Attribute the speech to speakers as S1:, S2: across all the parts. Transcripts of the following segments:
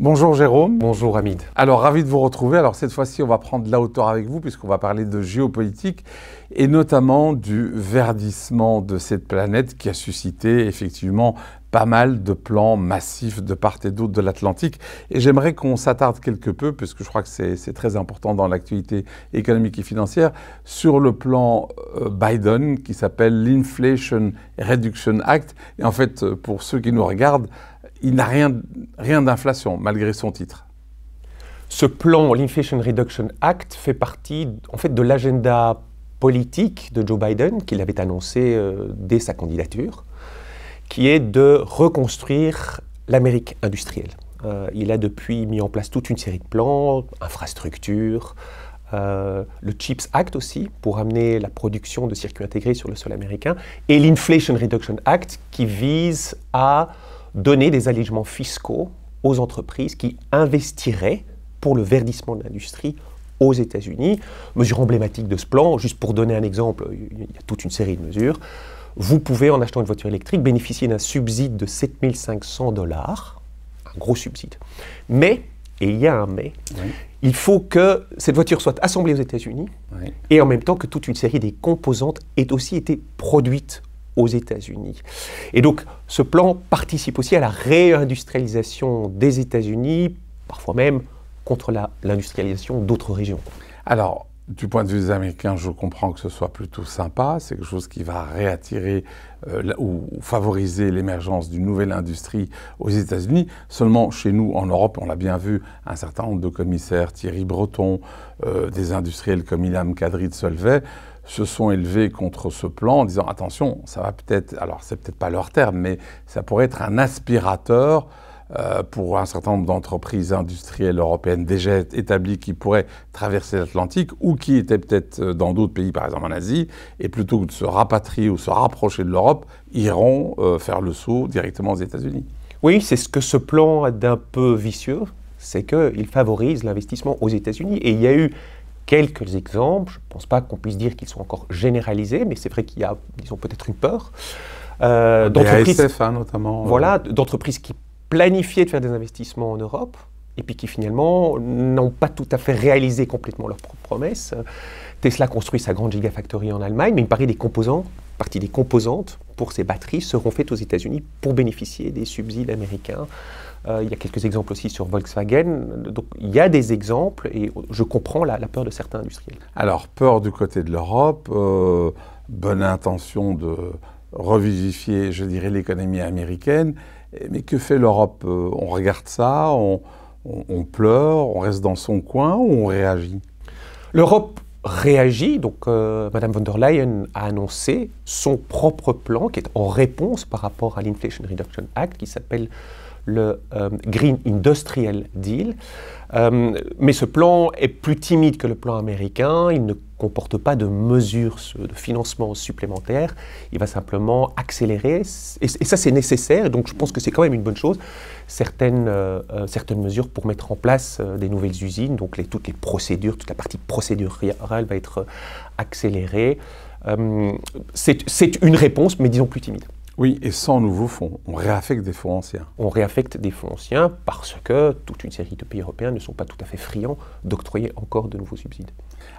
S1: Bonjour Jérôme.
S2: Bonjour Hamid. Alors ravi de vous retrouver. Alors cette fois-ci, on va prendre de la hauteur avec vous puisqu'on va parler de géopolitique et notamment du verdissement de cette planète qui a suscité effectivement pas mal de plans massifs de part et d'autre de l'Atlantique. Et j'aimerais qu'on s'attarde quelque peu, puisque je crois que c'est très important dans l'actualité économique et financière, sur le plan euh, Biden qui s'appelle l'Inflation Reduction Act. Et en fait, euh, pour ceux qui nous regardent, il n'a rien, rien d'inflation malgré son titre.
S1: Ce plan, l'Inflation Reduction Act, fait partie en fait de l'agenda politique de Joe Biden qu'il avait annoncé euh, dès sa candidature, qui est de reconstruire l'Amérique industrielle. Euh, il a depuis mis en place toute une série de plans, infrastructures, euh, le CHIPS Act aussi, pour amener la production de circuits intégrés sur le sol américain, et l'Inflation Reduction Act, qui vise à donner des allégements fiscaux aux entreprises qui investiraient pour le verdissement de l'industrie aux États-Unis. Mesure emblématique de ce plan, juste pour donner un exemple, il y a toute une série de mesures. Vous pouvez, en achetant une voiture électrique, bénéficier d'un subside de 7500 dollars, un gros subside. Mais, et il y a un mais, il faut que cette voiture soit assemblée aux États-Unis et en même temps que toute une série des composantes ait aussi été produite aux États-Unis. Et donc ce plan participe aussi à la réindustrialisation des États-Unis, parfois même contre l'industrialisation d'autres régions. Alors, du point de vue des Américains, je
S2: comprends que ce soit plutôt sympa. C'est quelque chose qui va réattirer euh, ou favoriser l'émergence d'une nouvelle industrie aux États-Unis. Seulement, chez nous, en Europe, on l'a bien vu, un certain nombre de commissaires, Thierry Breton, euh, des industriels comme Ilham Kadri se Solvay, se sont élevés contre ce plan en disant attention, ça va peut-être, alors c'est peut-être pas leur terme, mais ça pourrait être un aspirateur euh, pour un certain nombre d'entreprises industrielles européennes déjà établies qui pourraient traverser l'Atlantique ou qui étaient peut-être euh, dans d'autres pays, par exemple en Asie, et plutôt que de se rapatrier ou se rapprocher de l'Europe, iront euh, faire le
S1: saut directement aux États-Unis. Oui, c'est ce que ce plan d'un peu vicieux, c'est qu'il favorise l'investissement aux États-Unis. Et il y a eu quelques exemples. Je ne pense pas qu'on puisse dire qu'ils sont encore généralisés, mais c'est vrai qu'il y a, ils ont peut-être une peur. Euh, d'entreprises, hein, notamment. Euh. Voilà, d'entreprises qui planifiaient de faire des investissements en Europe et puis qui finalement n'ont pas tout à fait réalisé complètement leurs promesses. Tesla construit sa grande gigafactory en Allemagne, mais il partie des composants, partie des composantes pour ces batteries seront faites aux États-Unis pour bénéficier des subsides américains. Euh, il y a quelques exemples aussi sur Volkswagen. Donc il y a des exemples et je comprends la, peur de certains industriels. Alors peur du côté de
S2: l'Europe, euh, bonne intention de revivifier, je dirais, l'économie américaine. Mais que fait l'Europe euh, On regarde ça, on, on
S1: pleure, on reste dans son coin ou on réagit L'Europe réagit Donc, euh, Madame von der Leyen a annoncé son propre plan qui est en réponse par rapport à l'Inflation Reduction Act, qui s'appelle le euh, Green Industrial Deal. Euh, mais ce plan est plus timide que le plan américain, il ne comporte pas de mesures de financement supplémentaires, il va simplement accélérer, et, ça c'est nécessaire, donc je pense que c'est quand même une bonne chose, certaines, euh, certaines mesures pour mettre en place des nouvelles usines, donc les, toutes les procédures, toute la partie procédurale va être accélérée. c'est une réponse, mais disons plus timide. Oui, et sans nouveaux fonds, on réaffecte des fonds anciens. On réaffecte des fonds anciens parce que toute une série de pays européens ne sont pas tout à fait friands d'octroyer encore de nouveaux subsides.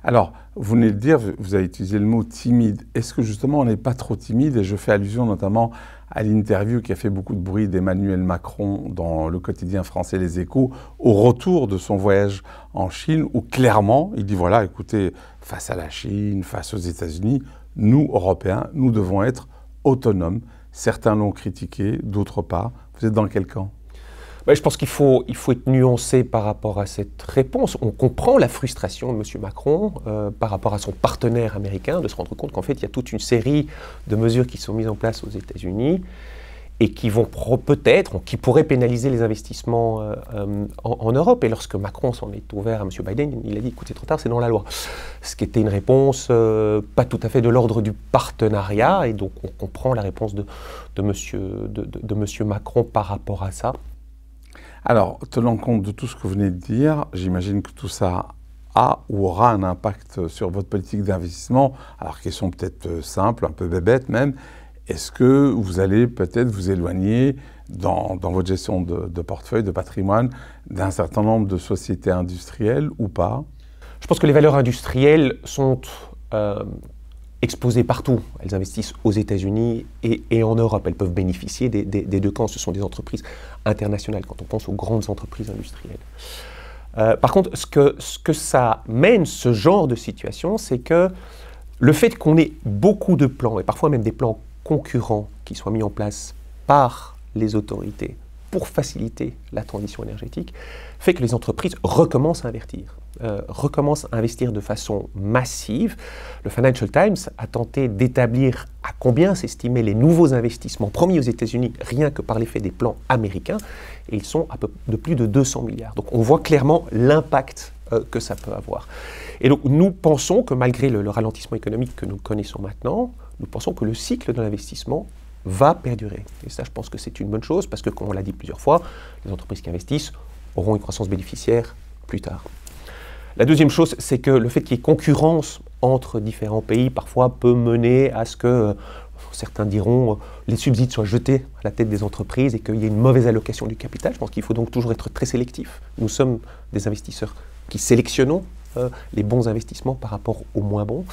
S2: Alors, vous venez de dire, vous avez utilisé le mot timide. Est-ce que justement on n'est pas trop timide Et je fais allusion notamment à l'interview qui a fait beaucoup de bruit d'Emmanuel Macron dans le quotidien français Les Échos au retour de son voyage en Chine, où clairement il dit voilà, écoutez, face à la Chine, face aux États-Unis, nous, Européens, nous devons être autonomes Certains l'ont critiqué,
S1: d'autres pas. Vous êtes dans quel camp je pense qu'il faut, il faut être nuancé par rapport à cette réponse. On comprend la frustration de M. Macron euh, par rapport à son partenaire américain de se rendre compte qu'en fait, il y a toute une série de mesures qui sont mises en place aux États-Unis et qui vont peut-être, qui pourraient pénaliser les investissements euh, euh, en, Europe. Et lorsque Macron s'en est ouvert à M. Biden, il a dit Écoutez, c'est trop tard, c'est dans la loi. Ce qui était une réponse euh, pas tout à fait de l'ordre du partenariat. Et donc, on comprend la réponse de, M. De, monsieur Macron par rapport à ça.
S2: Alors, tenant compte de tout ce que vous venez de dire, j'imagine que tout ça a ou aura un impact sur votre politique d'investissement. Alors, sont peut-être simples, un peu bébête même, est-ce que vous allez peut-être vous éloigner dans, dans votre gestion de, portefeuille, de patrimoine, d'un certain nombre de
S1: sociétés industrielles ou pas Je pense que les valeurs industrielles sont euh, exposées partout. Elles investissent aux États-Unis et, en Europe. Elles peuvent bénéficier des, deux camps. Ce sont des entreprises internationales quand on pense aux grandes entreprises industrielles. Euh, par contre, ce que, ce que ça mène, ce genre de situation, c'est que le fait qu'on ait beaucoup de plans, et parfois même des plans concurrents qui soit mis en place par les autorités pour faciliter la transition énergétique, fait que les entreprises recommencent à investir, euh, recommencent à investir de façon massive. Le Financial Times a tenté d'établir à combien s'estimaient les nouveaux investissements promis aux États-Unis rien que par l'effet des plans américains, et ils sont à peu de plus de 200 milliards. Donc on voit clairement l'impact euh, que ça peut avoir. Et donc nous pensons que malgré le ralentissement économique que nous connaissons maintenant, nous pensons que le cycle de l'investissement va perdurer. Et ça, je pense que c'est une bonne chose parce que, comme on l'a dit plusieurs fois, les entreprises qui investissent auront une croissance bénéficiaire plus tard. La deuxième chose, c'est que le fait qu'il y ait concurrence entre différents pays parfois peut mener à ce que euh, certains diront, euh, les subsides soient jetés à la tête des entreprises et qu'il y ait une mauvaise allocation du capital. Je pense qu'il faut donc toujours être très sélectif. Nous sommes des investisseurs qui sélectionnons euh, les bons investissements par rapport aux moins bons.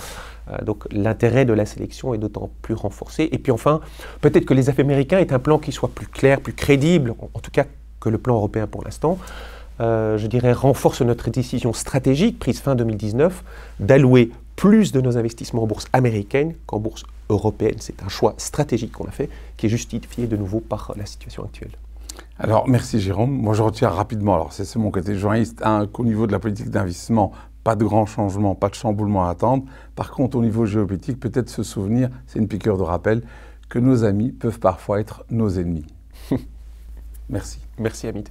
S1: Euh, donc l'intérêt de la sélection est d'autant plus renforcé. Et puis enfin, peut-être que les affaires américains est un plan qui soit plus clair, plus crédible, en, tout cas que le plan européen pour l'instant. Euh, je dirais, renforce notre décision stratégique prise fin 2019 d'allouer plus de nos investissements en bourse américaine qu'en bourse européenne. C'est un choix stratégique qu'on a fait, qui est justifié de nouveau par la situation actuelle. Alors, merci Jérôme. Moi, je retiens rapidement, alors c'est mon côté journaliste,
S2: hein, qu'au niveau de la politique d'investissement, pas de grands changements, pas de chamboulement à attendre. Par contre, au niveau géopolitique, peut-être se souvenir, c'est une piqueur de rappel, que nos amis peuvent parfois être nos
S1: ennemis. merci. Merci Hamid.